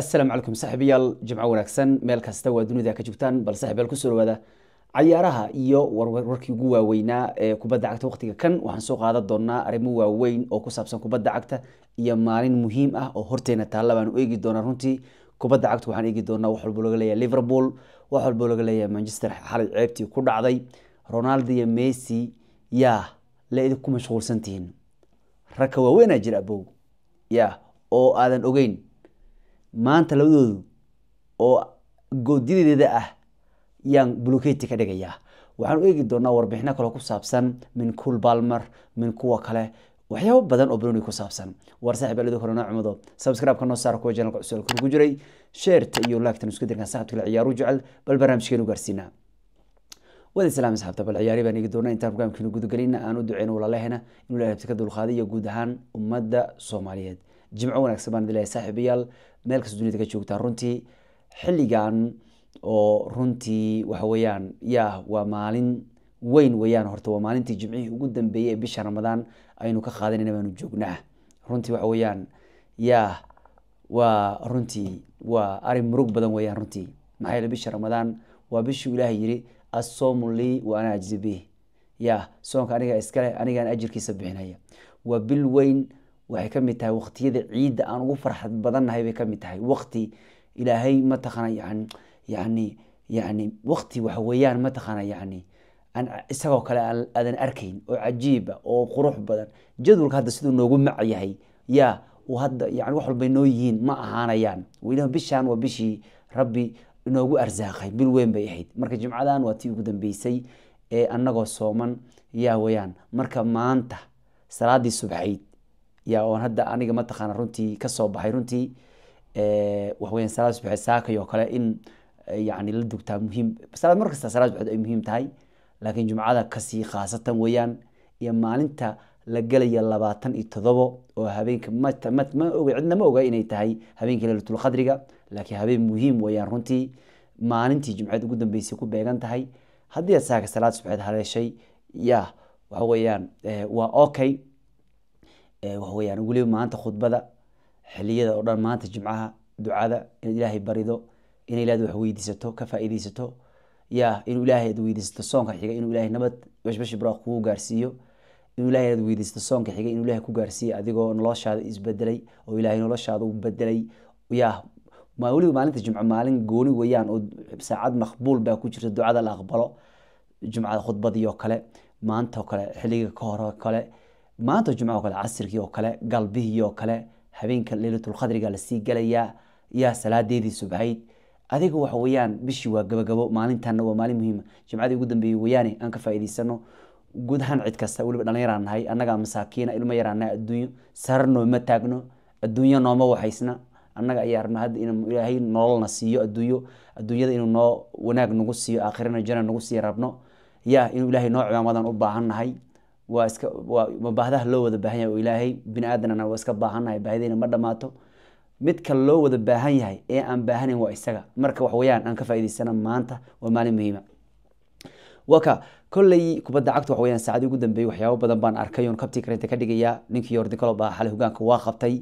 asalaamu calaykum saaxiibayaal jimco wanaagsan meel kasta waa dunida ka joogtaan bal saaxiibayaal kusoo dhawaada cayaaraha iyo warwarkii ugu waaweynaa ee kubadda cagta waqtiga kan waxaan soo qaadan doonaa arrimo waaweyn oo ku saabsan kubadda cagta iyo maalin muhiim ah oo horteena taalla baan eegi doonaa runtii kubadda cagta waxaan eegi doonaa wax walba laga leeyahay liverpool wax walba laga leeyahay manchester xalay ceebtii ku dhacday ronaldo iyo messi yaa la idinku mashquulsan ragka waaweynaa jira abow yaa oo aadan ogeyn maanta labadoodu oo goodidadeeda ah yaan bloketi ka dhigayaa waxaan u eegi doonaa warbixino kale ku saabsan min cool balmer min kuwa kale waxyaabo badan oo baloni ku saabsan war saaxib alido korona cumado subscribe ka noo saar kuwa channelka cusub kor ku jiray sheerta iyo laagtan isku dirkan saaxibka ciyaaru jecel bal barnaamijkeenu gaarsiinaa wada salaam asxaabta bal ciyaari baan igi doonaa intaan barnaamijkeenu gudagelinna aan u duceyno walaalahena inuu ilaahay ka dulqaaday iyo guud ahaan ummadda soomaaliyeed jimco wanaagsan baan idin saaxiibayaal meel kasta dunida ka joogtaa runtii xilligan oo runtii waxa weeyaan yaa waa maalin weyn weeyaan horta waa maalintii jimcihii ugu dambeeyey ee bisha ramadaan aynu ka qaadanayna baanu joognaa runtii waxa weeyaan yaa waa runtii waa arrin murug badan weeyaan runtii maxaa yeele bisha ramadaan waa bishuu ilaahay yidhi assoomu lii wa ajzi bih yaa soonka aniga iskaleh anigaan ajirkiisa bixinaya waa bil weyn waxay kamid tahay waqtiyada ciidda aan ugu farxad badannahay bay kamid tahay waqti ilaahay mataqaana yan yani yani waqti waxa weeyaan mataqaana yani aan isagoo kale aadan arkayn oo cajiiba ah oo qurux badan jadwalka hadda siduu noogu mac yahay yaa uu hadda yani wax walbay noo yihiin ma ahaanayaan weliba bishaan waa bishii rabbi inoogu arsaaqay bil weyn bay ahayd marka jimcadan waa tii ugu dambeysay ee annagoo sooman yaa weyaan marka maanta salaadii subxayd yaa oon hadda aniga mataqaana runtii kasoo baxay runtii waxweyan salaad subaxeed saakay oo kale in yani la dugtaa muhiim salaad mar kasta salaad subaxeed ay muhiim tahay laakiin jumcada kasii khaasatan weeyaan iyo maalinta la gelaya labaatan iyo todobo oo habeenka ma og cidna ma oga inay tahay habeenkii leylatul laakiin habeen muhiim weeyaan runtii maalintii jumceed ugu dambeysay ku beegan tahay haddii aad saaka salaad subaxeed haleeshay ya waxa weeyaan waa okay waxweyaan weliba maanta khudbada xiliyada oo dhan maanta jimcaha ducada inaad ilaahay barido in ilaad wax weydiisato ka faaideysato ya inuu ilaahay aad weydiisato soonka xiga inuu ilahay nabad bashbash bra kugu gaarsiiyo inuu ilahay aad weydiisato soonka xiga inuu ilahay ku gaarsiiyo adigoo noloshaada isbedelay oo ilaahay noloshaada u bedelay ya weliba maalinta jimco maalin gooni weyaan oo saacad maqbuul baa ku jirta ducada la aqbalo jimcada khudbadii oo kale maantaoo kale xiliga kahor oo kale maanta jumco kale casirkii oo kale galbihii oo kale habeenka leylatulqadriga lasii galayaa yaa salaadeedii subxayd adiga waxa weyaan bishii waa gabagabo maalintaana waa maalin muhiima jimcadii ugu dambeeyey weyaane aan ka faa'iidaysano guud cid kasta weliba dhallinyaraan nahay annagaa masaakiina ilmo yaraana adduunyo sar taagno adduunyo nooma waxaysna annaga ayaa rabna hadda inuu ilaahay nololna siiyo adduunyo adduunyada inuu noo wanaag nagu siiyo aakhirana jana nagu sii rabno yaa inuu ilaahay noo cibaamadan u baahan nahay baahdaha loo wada baahan yahay oo ilaahay bini waa iska baahannahay baahidayna ma dhammaato midka loo wada baahan yahay ee aan baahanayn waa isaga marka waxweyaan aan ka faa'idaysana maanta waa maalin muhiima waka kolley kubadda cagta wax weyaan saacadii ugu dambeeyey waxyaabo badan baan arkay oon kabtii karinta ka dhigayaa ninkii jordi colob ah xalay hogaanka waa qabtay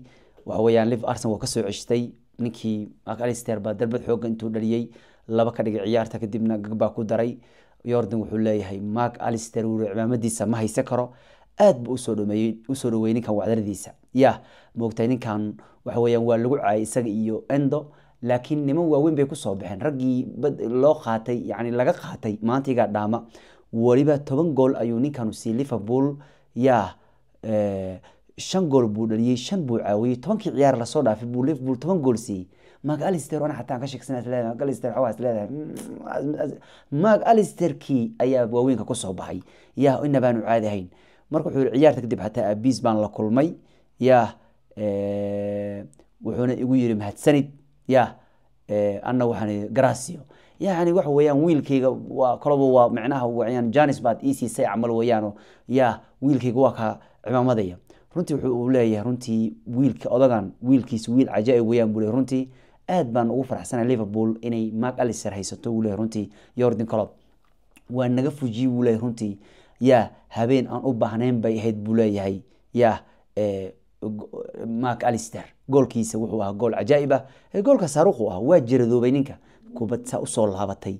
waxa weyaan liv arson waa kasoo ceshitay ninkii macalister baa darbad xooga intuu dhaliyey laba ka dhigay ciyaarta kadibna gagbaa ku daray yordan wuxuu leeyahay mark alister wuri cimaamadiisa ma haysan karo aad buu usoo dhaweeyey ninkan wacdaradiisa ya moogtay ninkan waxa waa lagu caayay isaga iyo endo laakiin niman waaweyn bay kusoo baxeen raggii loo qaatay yani laga qaatay maanta dhaama weliba toban gool ayuu ninkanu siiyey liverpool ya shan gool buu dhaliyey shan buu caawiyey tobankii ciyaar lasoo dhaafay buu liverpool toban gool siiyey mac alister an xataan ka sheegsana malister leedahay mac mm, alisterkii ayaa waaweynka kusoo baxay yah ina baanu caadi ahayn marka wuxuu yihi ciyaarta kadib xataa abiis baan la kulmay yah wuxuuna igu yiri mahadsanid yah anna waxaan garacio yani waxa weeyaan wiilkayga waa kolaba waa micnaha wayaan janis baad iisiisay camal weeyaano yah wiilkayga waa kaa cimaamadaya runtii wuxuu leeyahay runtii wiilka odagan wiilkiisa wiil cajaaib weyaan buu le runtii aad baan ugu faraxsana liverpool inay mark aliser haysato wuu leeyahy runtii yordan colob waa naga fujiyey wuu leeyahy runtii yaa habeen aan u baahnayn bay ahayd buu leeyahay yaa eh, mark alister goolkiisa wuxuu ahaa gool cajaa'ib ah eh, goolka saaruuq u ah waa jiradoobay ninka kubad saa usoo laabatay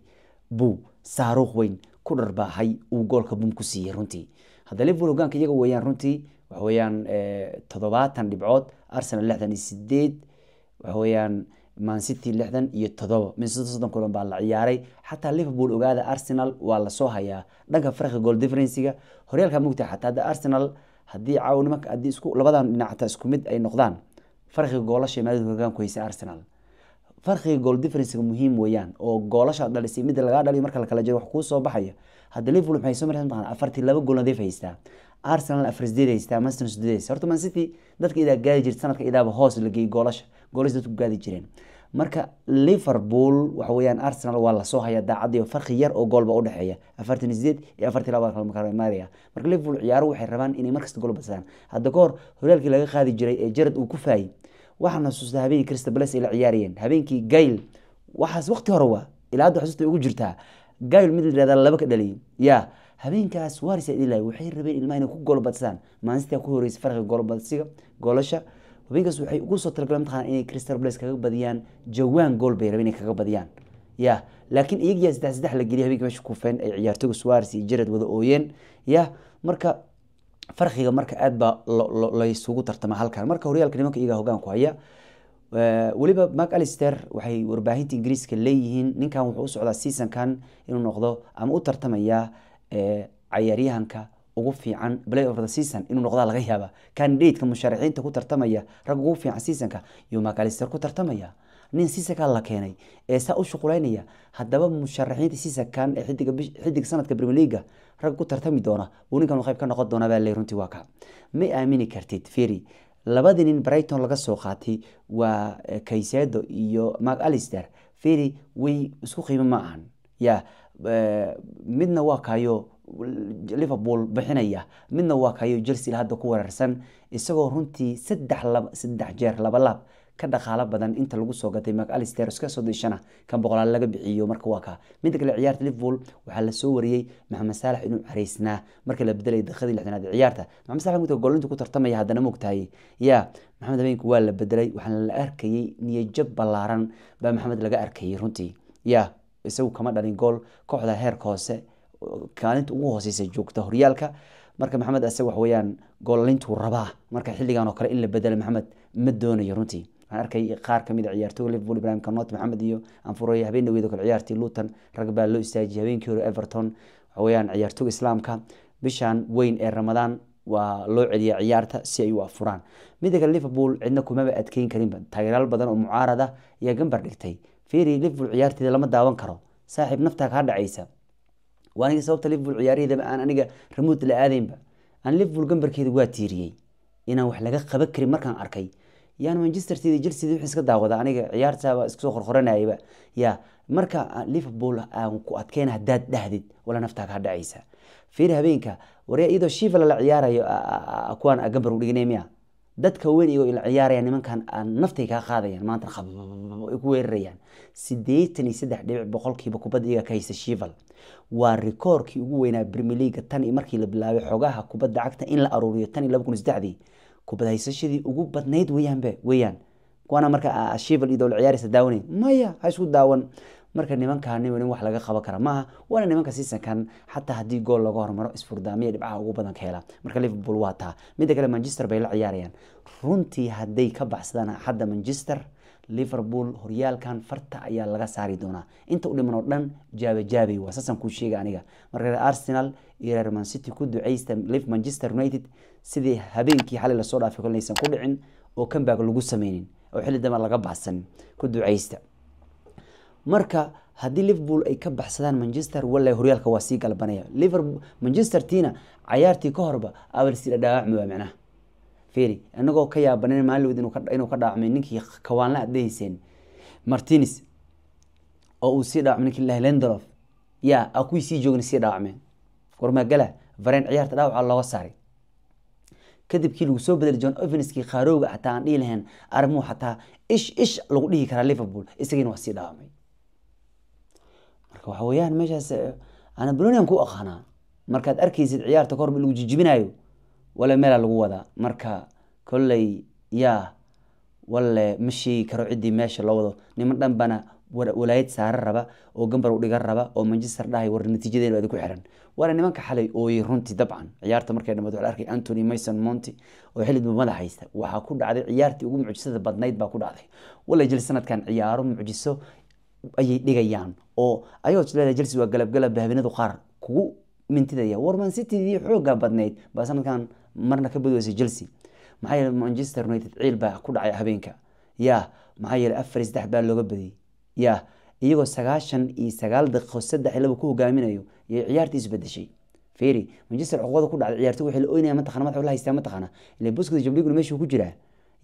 buu saaruuq weyn ku dharbaahay uu goolka bum ku siiyey runtii hadda liverpool hogaanka iyaga weeyaan runtii waxa weeyaan eh, toddobaatan dhibcood arsenal lixdan iyo sideed waxa weeyaan mancity lixdan iyo todobo manchester soddon kulan baa la ciyaaray xataa liverpool ogaada arsenal waa lasoo hayaa dhanka farqi goal differencyga horyaalka mugta xataa hadda arsenal haddii caawnimo haddii isku labadan dhinac xataa isku mid ay noqdaan farqiga goolasha maadid hogaan ku haysa arsenal farqiga goal differencyga muhiim weeyaan oo goolasha dhalisay mid lagaa dhaliyo marka la jiro wax kuu soo baxaya hadda liverpool maxay soo taqaan afartii laba gool nadiif haystaa arsenal afrisdiidaysta manchester diidaysa horta man city dadka idaa gaadi jirta sanadka idaaba hoos la geeyey goolasha goolasha dadku gaadi jireen marka liverpool waxa weyaan arsenal waa lasoo haya daacadiyo farqi yar oo goolba udhexeeya afartan sideed iyo afartii labamaaraya marka liverpool ciyaaro waxay rabaan inay markasta gool badsadaan hadda ka hor horaalkii laga qaadi jiray ee jarad uu ku faayey waxaan xusuustaa habeenkii crystal palace ay la ciyaarayeen habeenkii gail waxaas waqti hore waa ilaa hadda xusuusta ugu jirtaa gail mid la yihahdaa laba ka dhaliyay yaa habeenkaas waris dhilay waxay rabeen ilmaha inay ku goolbadsaan maansita ku horeysa farqiga goolbadsiga goolasha habeenkaas waxay ugu soo talagaleen mataqaana inay crystal place kaga badiyaan jawaan gool bay rabeen inay kaga badiyaan ya laakiin iyagiyaa saddex saddex la geliyay habeenka meesha kufeen ay ciyaartoyga suwaris iyo jared wada ooyeen ya marka farqiga marka aad baa laysugu tartama halkan marka horyaalka nimanka iyagaa hogaan ku haya weliba mac alister waxay warbaahinta ingiriiska leeyihiin ninkan wuxuu u socdaa seasonkan inuu noqdo ama u tartamayaa cayaaryahanka ugu fiican play of the season inuu noqdaa laga yaaba candidateka musharaxiinta ku tartamaya rag ugu fiican seasonka yuu macalister ku tartamaya nin siisaka la keenay ee saa u shuqulaynaya haddaba musharaxiinta siisakan ee xidig sanadka premier rag ku tartami doona uu ninkan qayb ka noqon doona baa runtii waa ka ma aamini kartid firi labadii nin brighton laga soo qaatay waa kaysedo iyo mac alister firi way isku qiimo ma ahan yaa Eh, midna waa kayo liverpool bixinaya midna waa kayo chelsea hadda ku weerarsan isagoo runtii saddex jeer labalaab ka dhaqaalo badan inta lagu soo gatay macalister iska sodishana kan boqolaal laga bixiyo marka waa kaa midda kale ciyaarta liverpool waxaa lasoo wariyey maxamed saalax inuu caraysnaa marka la bedelay daqiiqadii lixdanaad ciyaarta maxamed saalax mid goolinta ku tartamaya haddana moogtahay yaa maxamed habeenku waa la bedelay waxaana la arkayay niyajab ballaaran baa maxamed laga arkayay runtii yaa isagu kama dhalin gool kooxda heerka hoose kaalinta ugu hooseysa joogta horyaalka marka maxamed ase waxweyaan goolalintuu rabaa marka xilligan oo kale in la bedela maxamed ma doonayo runtii waxaan arkay qaar kamid a ah ciyaartooy liverpool ibrahim carnot maxamed iyo anfuroy habeen dhaweed oo kale ciyaartii luton rag baa loo istaajiyay habeenkii hore everton waxaweyaan ciyaartooga islaamka bishan weyn ee ramadaan waa loo celiya ciyaarta si ay u afuraan midda liverpool cidna kumaba adkeyn karinba taageeraal badan oo mucaarada ayaa gambar dhigtay fiiri liverpool ciyaarteeda lama daawan karo saaxiib naftaa kaa dhacaysa waa aniga sababta liverpool ciyaaraheedaba aan aniga remood la aadaynba aan liverpool gambarkeeda waa tiiriyey inaan wax laga qaban karin markaan arkay yaan manchester city chelsea wixii iska daawada aniga ciyaartaaba iska soo qorqoranayaba marka liverpool aan ku adkeyn haddaad dhahdid wala naftaa kaa dhacaysa fiir habeenka warya iyadoo shiivala la ciyaarayo kuwaan gambar u dhignay miya dadka weyn iyagoo ila ciyaaraya nimankan naftay kaa qaadayaan maanta ay ku weerarayaan siddeetan iyo saddex dhibic boqolkiiba kubadda iyaga ka haysta shival waa rikoorkii ugu weynaa brimier leaga tan iyo markii la bilaabay xogaha kubadda cagta in la aruuriyo tan iyo laba kun saddexdii kubad haysashadii ugu badnayd weeyaanba weeyaan kuwana marka ah, shival idoo la ciyaaraysa daawanayn maya ha isku daawan marka nimankaani weli wax laga qaban kara maaha waana nimanka seasonkan xataa haddii gool laga hormaro isfurdaamiya dhibcaha ugu badan ka hela marka liverpool waa taa midda kale manchester bay la ciyaarayaan runtii hadday ka baxsadaan hadda manchester liverpool horyaalkan farta ayaa laga saari doonaa inta u dhiman oo dhan jaabajaabay waa saasaan kuu sheega aniga marka reer arsenal iyo reer mancity ku ducaysta manchester united sidii habeenkii xalay lasoo dhaafay kolnaysan ku dhicin oo comeback lagu sameynin oo xilli dambe laga baxsan ku ducaysta marka haddii liverpool ay ka baxsadaan manchester wallahi horyaalka waa sii galbanaya manchester tina cayaartii ka horba abalsila dhaawacmi waa micnaha fiiri inagoo ka yaabanin maaliwood inuu ka dhaawacmay ninkii kawaanla addehayseen martines oo uu sii dhaawacmay ninkii lahay lendelof yaa a kuwii sii joogin sii dhaawacmeen warmagala vareen ciyaarta dhaawaca looga saaray kadib lagu soo bedeli john ovenskii khaarowga xataa aan dhihi lahayn arrimuhu xataa ish ish lagu dhihi karaa liverpool isagiina waa sii dhaawacmay marka waxa weyaan meeshaas eh, anabalonian ku aqaanaa markaad arkaysid ciyaarta kahorba lagu jijibinayo wale meelaa lagu wadaa marka kolley yaa wale ma sheegi karo ciddii meesha loo wado niman dhan walaayad saare raba oo gambarow dhigan raba oo manchester dhahay war natiijadeenu ku xiran waana nimanka xalay ooyey runtii dabcan ciyaarta markay dhamad waxaa arkay antony mason monty oo xilli dib haysta waxaa ku dhacday ciyaartii ugu mucjisada badnayd baa ku dhacday wala jil sanadkan ciyaaro mucjiso ayay dhigayaan oo ayagoo isleedahay chelsea waa galabgalab bahbinadu qaar kugu mintidaya war citydii xooga badnayd baa sanadkan marna ka badweysa chelsea maxaa yeele manchester united ciil baa ku dhacay habeenka ya maxaa yeele afar iyo saddex baa looga badiyey ya iyagoo sagaashan iyo sagaal daqiiqo saddex laba ku hogaaminayo iyo ciyaartii isbedeshay feri manchester cuqubada ku dhacday ciyaartoy waxay la oynaya mataqana madax la haystaa mataqana ile buskada jabdhiguna meeshuu ku jiraa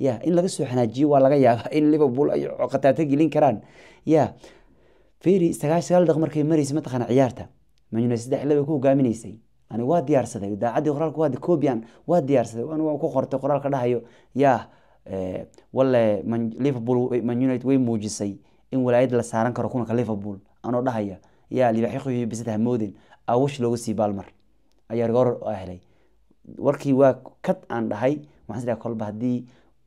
ya in laga soo xanaajiyo waa laga yaabaa in liverpool ay qataata gelin karaan ya feri sagaal daq markay mareysay mataqaana ciyaarta manuna saddex ku hogaaminaysay ani waa diyaarsaday daacaddii qoraalka waad cobian waa diyaarsaday ani waan ku qortay qoraalka dhahayo ya eh, walle liverpool man way muujisay in walaayad la saaran karo kulanka liverpool anoo dhahaya ya libaaxyo qoyii bisataha awash looga sii baalmar ayaa rigor helay warkii waa kad aan dhahay waxaan is kolba haddii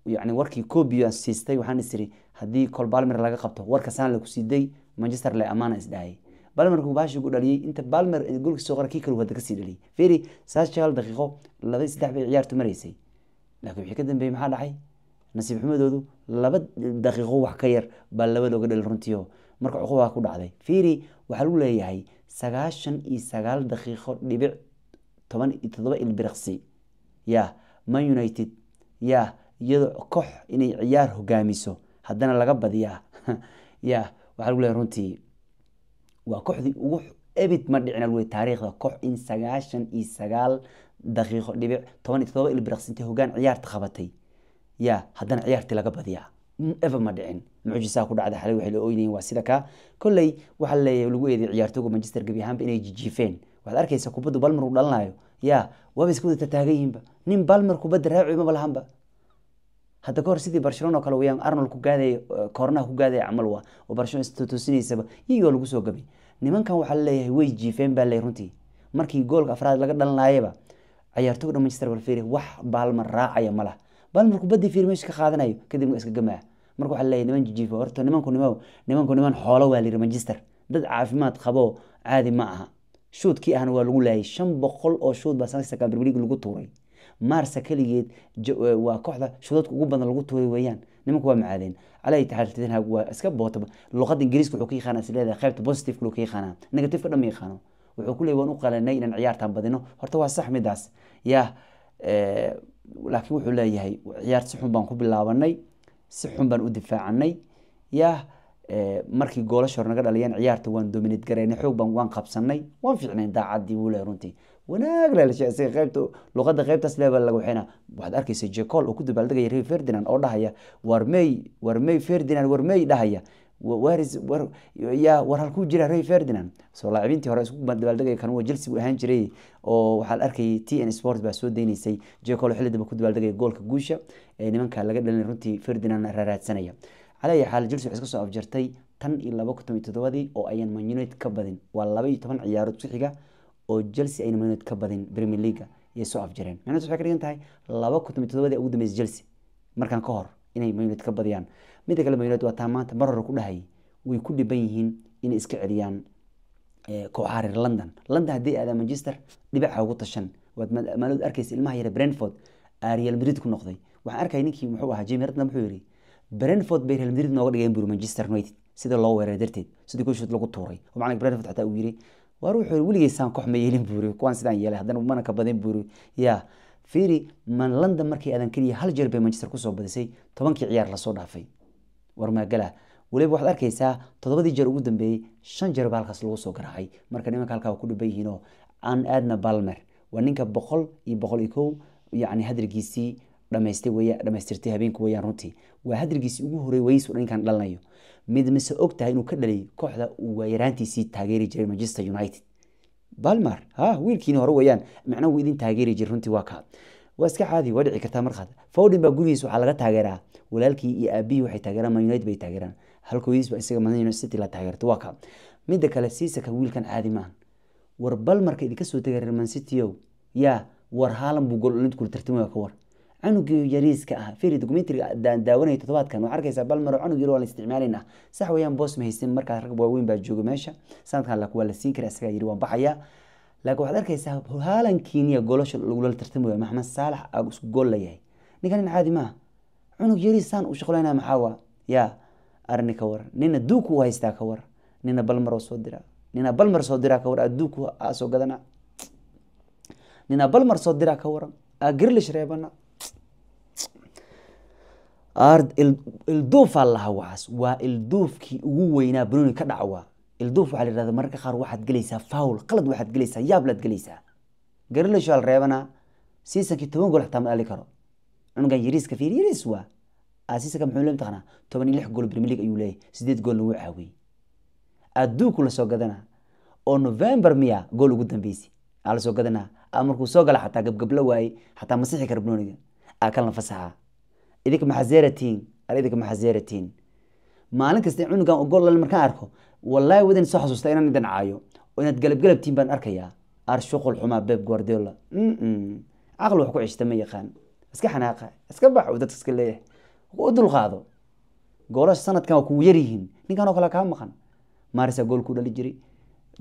yani warkii coobian siistay waxaan isiri haddii col balmer laga qabto warka sanlaku siiday manchester le amaana isdhahayy balmerku baashigu dhaliyey inta balmer golkii soo qora kii kale hadda kasii dhaliyey feri sagaal daqiiqo laba saddex bay ciyaartu maraysay laakiin wixii ka dambeeyey maxaa dhacay nasiib xumadoodu laba daqiiqo wax ka yar baa laba looga dhali runtiio marka cuquba ku dhacday feri waxaa lagu leeyahay sagaashan iyo sagaal daqiiqo dhibic toban iyo toddoba ilbiriqsi yah man united yah iyado koox inay ciyaar hogaamiso haddana laga badiyaa ya waxa lagu leehay runtii waa kooxdii ugu ebid ma dhicina lgu taariikhda koox in sagaashan iyo sagaal daqiiqo dhibic toban iyo todoba ilbiraqsintay hogaan ciyaarta qabatay ya haddana ciyaartii laga badiyaa mm, eva ma dhicin mucjisaa ku dhacda xalay waxay la oynayin waa sida kaa kolley waxaa leeyahay lagu eeday ciyaartooyga manchester gebi ahaanba inay jijiifeen waxaad arkaysaa kubaddu balmer uu dhalanayo ya waaba iska tataagan yihinba nin balmer kubadda raaci maba lahanba hadda kahor sidii barcelona oo kale wayaan arnold ku gaadaya eh, koornaha ku gaadaya camal waa oo barcelona istotosinaysaba yigi lagu soo gabay nimankan waxaa laleeyahay way jiifeen baa leeyahy runtii markii goolka afraad laga dhalinayaba ciyaartooyga manchester bal wax baalmar raacaya ma lah baalmar kubadii fiiri meesha ka qaadanayo kadibna iska gamaa marka waxaa laleeyahay niman jijiifa horta nimanku nimo nimanku niman xoolo waa layidhi manchester dad caafimaad qaboo caadi ma aha shuudkii ahna waa lagu laayay shan boqol oo shuud baa sanadkii sagaal lagu tuuray maarsa keligeed waa kooxda shudoodka ugu badan lagu tuuray weeyaan nimanku waa macaadeyn calay taxaltidanhaag waa ingiriiska wuxuu ka yaqaana is qaybta positive ka yaqaana negative ka dhama yaqaano wuxuu ku waan u qalanay inaan ciyaartaan badino horta waa sax midaas yah laakiin wuxuu leeyahay ciyaar si xun baan ku bilaabanay si xun baan u difaacanay yah markii goolashoor naga dhaliyeen ciyaarta waan dominate gareynay xoog baan waan qabsanay waan fiicnayn daacaddii wuu leey runtii wanaag lsaqeybta luqada qeybtaas level laga wixina waxaad arkeysa jecol oo ku dabaaldegaya reer ferdinand oo dhahaya warmey warmey ferdinand warmey dhahaya ya war jira rey ferdinand soo laacibiintii hore isku dabaaldegaya kan waa chelsea buu ahaan jiray oo waxaa la t n sport baa soo daynaysay jecol xilli dambe ku dabaaldegaya goolka guusha ee nimanka laga dhalinay runtii ferdinand raaraadsanaya calaayi xaal chelsea waxay iska soo afjartay tan iyo laba kun iyo todobadii oo ayan man ka badin waa laba iyo toban ciyaarood ku oo jelse ayna mand ka badin brimier leaga yay soo afjareen micnahas waxay ka dhigan tahay laba kun todobadii ugu dambeysa jelse markaan ka hor inay maned ka badiyaan midda kale maned waa taa maanta mar hore ku dhahayay way ku dhiban yihiin inay iska celiyaan eh, kooxaha reer london london haddii aadaa manchester dhibaca ugu tashan waad maalood arkaysa ilmaha yare brentford aa ah, real madrid ku noqday waxaan arkaya ninkii muxuu ahaa jimi redna muxuu yidhi brentford bay real madrid nooga dhigeen buri manchester united sida loo weeraray darteed sidii kushood lagu tuuray oo macnaa brentford xataa uu yidhi war wuxuu weligeysaan koox ma yeelin buuri kuwaan sidaan yeelay haddana mana ka badin buuri ya fiiri man london markii aadan keliya hal jeer bay manchester kusoo badisay tobankii ciyaar lasoo dhaafay war maagala weliba waxaad arkaysaa toddobadii jeer ugu dambeeyey shan jeer baa halkaas lagu soo garaacay marka nimanka halkaa ku dhiban yihiinoo aan aadna balmer waa ninka boqol iyo boqol iyo kow yacni hadrigiisii dhamaystay weya dhamaystirtay habeenku weeyaan runtii waa hadrigiisii ugu horey waysu dhankan dhalanayo mid mise og tahay inuu ka dhaliyay kooxda uu waayaraantiisii taageeri jiray manchester united balmar ha wiilkiini hore weeyaan macnaha wuu idin taageeri jir runtii waa kaa waa iska caadi waa dhici kartaa markaad fowdin baa gudihiis waxaa laga taageeraa walaalkii iyo aabihii waxay taageeraan man united bay taageeraan halkoodiis baa isaga man city la taageerto waa kaa midda kale siisaka wiilkan caadi maahan war balmarka idinka soo tagay man city ow yaa war haalan buu gol olintku tartamaya ka war cunugii yariiska ah firi documentariga adaan daawanaya toddobaadkan waa arkaysaa balmaro cunug yar waa la isticmaalina sax weyaan boos ma haysan markaa rag waaweyn baa jooga meesha sanadkan lak waa la siin kara isagaa yiri waan baxayaa laakiin waxaad arkaysaa haalan golosha lagula tartamaya maxamed saalax aa isku gool layahay ninkan nin caadi maaha cunug yariis saan u shaqlaynaa maxaawa yaa arni ka waran nina duuku u haystaa ka waran nina balmaro soo diraa nina balmar soo diraa ka waran aduuku asoo gadana nina balmar soo diraa ka waran aa garlish reebana ilduufaa lahaa waxaas waa ilduufkii ugu weynaa banooni ka dhacwa ilduuf waxaa la mararka qaar waxaad gelaysaa faul qalad waxaad gelaysaa yaablaad gelaysaa garilashaal reebana siisankii toban gool xataa ma dhali karo cunugan yariiska fiir yariis waa asiisanka muxuu leem taqanaa toban iyo lix gool premier ayuu leeyahay sideed goolna wuu caawiyey adduunku la gadana oo november miya gool ugu dambeysi aa la soo gadanaa markuu soo gala xataa gabgabla waaye xataa ma kara banooniga aa kalna fasaxaa idinka maxaa zeeratiin ar idinka maxaa zeeratiin maalin kasta cunugan ogol lal markaan arko wallaahi wadan soo xasuusta inaan idin caayo oo inaad galab galabtiin baan arkayaa ar shuqul xumaa beb guardiola caqli wax ku cishta ma yaqaan iska xanaaqa iska bax uu dadka iska leeyahay u dulqaado goolasha sanadkan waa kugu yaryihiin ninkan oo kale kaa maqan maarisa gool kuu dhali jiray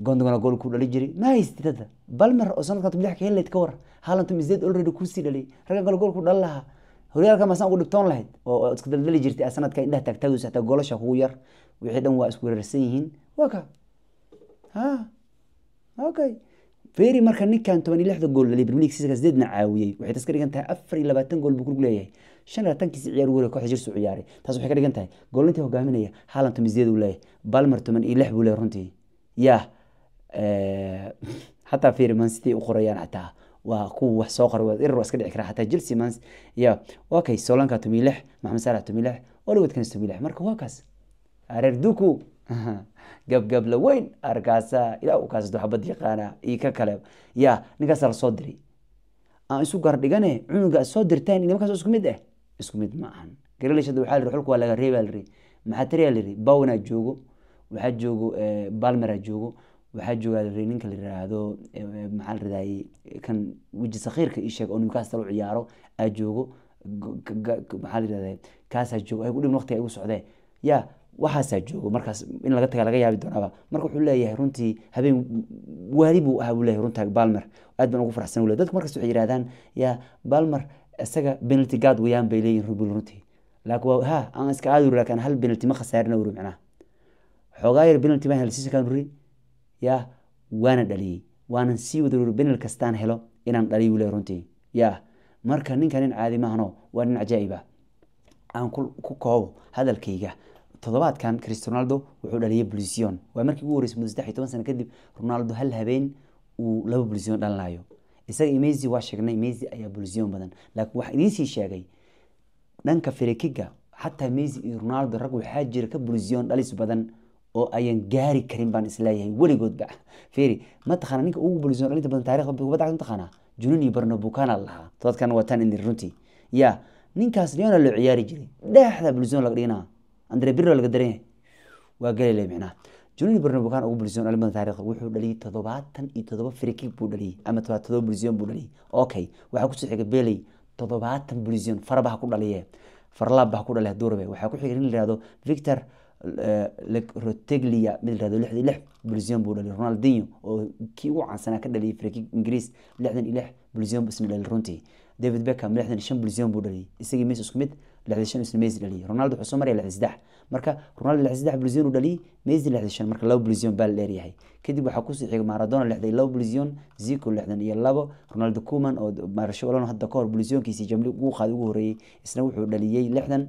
gondogana gool kuu dhali jiray ma haystid hadda balmer oo sanadkan tubdix ka helayd ka war haalantum isdeed already kuusii dhalay raggan kale gool kuu dhali lahaa horyaalka masaan ugu dhibtoon lahayd oo iska daldali jirtay sanadka indhaha taagtaagayso hataa golasha kugu yar wixii dhan waa isweerarsan yihiin waa ka ha okay ferry marka ninkan toban iyo lixda gool dhaliyay premier league sideedna caawiyey waxay taas ka dhigan tahay afar iyo labaatan gool buu ku leeyahay shan iyo labaatankii ciyaar weera kooxda jirsu ciyaaray taas waxay ka dhigan tahay goolintii hogaaminaya haalan toban sideed uu leeyahay balmer toban iyo lix buu leeyahay runtii yah xataa ferry man u qorayaan xataa waa kuwa wax soo qora irar waa iska dhici kara xataa jilsimans ya wakay solanka tumi maxamed saalax tumi lix oliwadkanis marka waa areer duku gabgabla weyn arkaasa ilaa u kaasdo xabad yaqaana iyo ka kale ya ninkaasa lasoo diray aan isu gardhigane cunuga soo dirtaan nimankaas isku mid ah isku mid ma ahan garelishada waxaa liri xulka waa laga reebaa liri maxaa liri bawnaa joogo waxaa joogo balmera eh, joogo waxaa joogaa ninka la yiraahdo maxaa la ridaayey kan weji sakhiirka ii sheeg oo newcastle u ciyaaro aa joogo maxaa la yirahdaa kaasaa joogo ay kudhin waqtiga igu socdee ya waxaasaa joogo markaas in laga taga laga yaabi doonaaba marka wuxuu leeyahay runtii habeen waali buu ahaa buu leeyahay runtaa balmer aad baan ugu faraxsan wule dadku markasta waxay yidhahdaan ya balmer isaga penalty guard weyaan bay leeyihin rubil runtii laakiin waa ha aan iska aaduri laakiin hal penalty ma khasaarin awri micnaha xoogaa yar penalty baan helsiisa kaan uri ya waana dhaliyey waanan sii wadaruuri benel kastaan helo inaan dhaliy ule runtii ya marka ninka nin caadi maahno waa nin cajaa'iba ah. aan ku koobo hadalkayga toddobaadkan cristiano ronaldo wuxuu dhaliyay blusion waa markii ugu horreysay muddo saddex iyo toban sano kadib ronaldo hal habeen uu laba blusion dhalanayo isaga imezi waa sheegnay imezi ayaa blusion badan laakiin waxaa idiinsii sheegay dhanka firikiga xataa mezi iyo ronaldo rag waxaa jira ka blusion dhalis badan oo ayaan gaari karin baan isleeyahay weligoodba feri ma taqaana ninka ugu bulisoon dhalinta badan taarikhda kubadda cagta mataqaanaa junuuni barno bukana lahaa todadkana waa tan runtii ya ninkaas leona loo ciyaari jiray dhexda bulisoon laga dhigana andre birro laga daran yahay waa galile micnaha junuuni barno ugu bulisoon dhalin badan taarikhda wuxuu dhaliyay toddobaatan iyo toddoba frikig buu dhaliyay ama toddoba bulisoon buu dhaliyay okay waxaa kusoo xigay beley toddobaatan bulisoon farabaha ku dhaliye farlaab ku dhaliya durbe waxaa ku xigay nin la yihahdo victor roteglia mid lahado lixda lix bulsion ronaldinho oo kii ugu caansanaa ka dhaliyay fraki ingiriis lixdan isna dhaliy runtii david beckham lixdan shan dhaliyay isagii messi isku mid lixdan shan ronaldo wuxuu soo maraya lixdan marka ronaldo lixdan saddex bulsion dhaliyay messi lixdan marka laba bulsion baa la dheeryahay kadib waxaa kusii xigay maradona lixdan iyo laba zico lixdan iyo labo ronaldo kuman oo barcelona hadda kahor bulsionkiisii jamli ugu qaaday ugu horeeyey isna wuxuu dhaliyay lixdan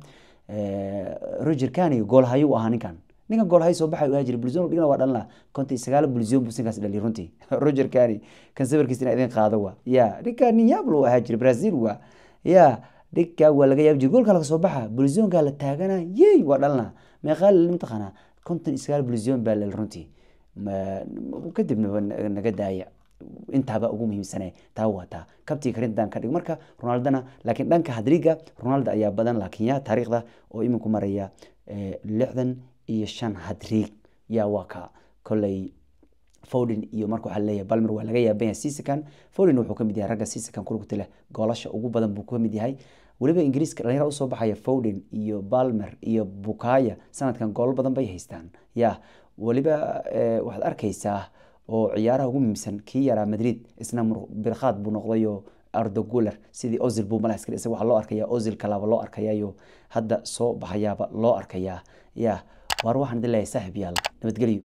roger kani goolhayo u ahaa ninkan ninkan goolhayo soo baxay u jiray bulzon dhigna waa dhalina konton sagaal bulzon buu sinkaas dhaliy runtii roger kani kan sawirkiisa idin qaado waa ya ninka nin yaabl u ahaa jiray brazil waa ya ninka waa laga yaab jiray goolka laga soo baxa bulzonka la taagana yey waa dhalina meeqaa lili mataqaanaa konton sagaal bulzon baa lali runtii kadibna naga daaya intaaba ugu muhiimsane taa waa taa kabtiga karintaan ka dhig marka ronaldana laakiin dhanka hadriga ronaldo ayaa badan laakiin yaa taariikhda oo iminku maraya eh, lixdan iyo shan hadriig yaa waa ka koley fodin iyo marka waxaa leeyahay balmer waa laga yaabanya seasonkan fodin wuxuu kamid yahay ragga seasonkan kulugta leh goolasha ugu badan buu kamid yahay weliba ingiriiska dhalinyara usoo baxaya fodin iyo balmer iyo bukaya sanadkan goolal badan bay haystaan ya weliba eh, waxaad arkaysaa oo ciyaaraha ugu muhiimsan kii yaraa madrid isna birkhaad buu noqdayo ardoguler sidii ozil buu mala iskale isaga waxaa loo arkayaa ozil kalaaba loo arkayayo hadda soo baxayaaba loo arkayaa ya war waxaan idin leeyahay saaxiib yaala nabadgelyo